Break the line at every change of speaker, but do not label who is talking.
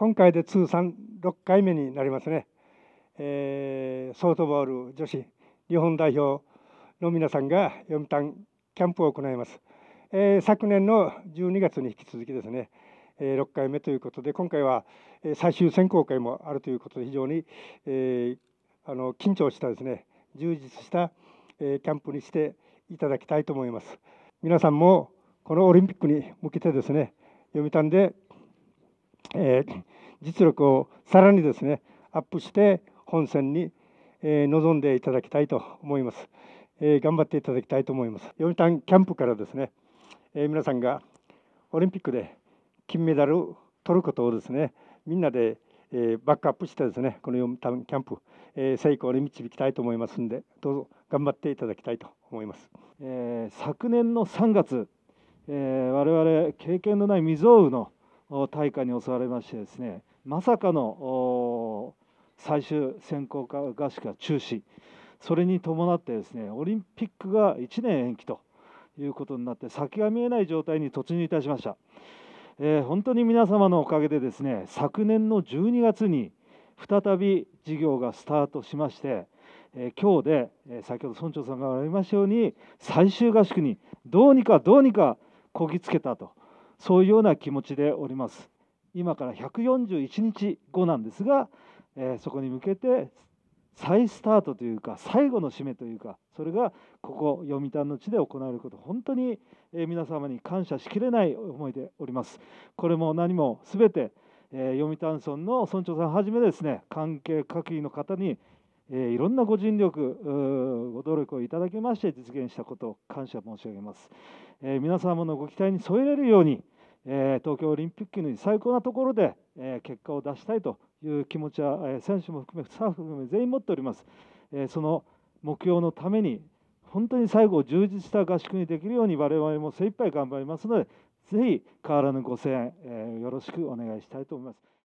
今回で通算6回目になりますね、えー、ソフトボール女子日本代表の皆さんが読谷キャンプを行います、えー、昨年の12月に引き続きですね、えー、6回目ということで今回は最終選考会もあるということで非常に、えー、あの緊張したですね充実した、えキャンプにしていただきたいと思います皆さんもこのオリンピックに向けてですね読谷で、えー実力をさらにですねアップして本戦に、えー、臨んでいただきたいと思います、えー、頑張っていただきたいと思います読谷キャンプからですね、えー、皆さんがオリンピックで金メダルを取ることをですねみんなで、えバックアップしてですねこの読谷キャンプ、え成功に導きたいと思いますんでどうぞ頑張っていただきたいと思います、
え昨年の3月、え我々経験のない未曾有の大火に襲われましてですねまさかの最終選考合宿が中止それに伴ってですねオリンピックが1年延期ということになって先が見えない状態に突入いたしました、えー、本当に皆様のおかげでですね昨年の12月に再び事業がスタートしまして、えー、今日で、えー、先ほど村長さんがおられましたように最終合宿にどうにかどうにかこぎつけたとそういうような気持ちでおります今から141日後なんですが、えー、そこに向けて再スタートというか最後の締めというかそれがここ読谷の地で行われること本当に皆様に感謝しきれない思いでおりますこれも何も全て読谷村の村長さんはじめですね関係各位の方にえいろんなご尽力、ご努力をいただきまして実現したことを感謝申し上げます。え皆様のご期待に添えられるように、え東京オリンピックの最高なところでえ結果を出したいという気持ちはえ選手も含めスタッフも全員持っております。えその目標のために本当に最後充実した合宿にできるように我々も精一杯頑張りますのでぜひ変わらぬご声援よろしくお願いしたいと思います。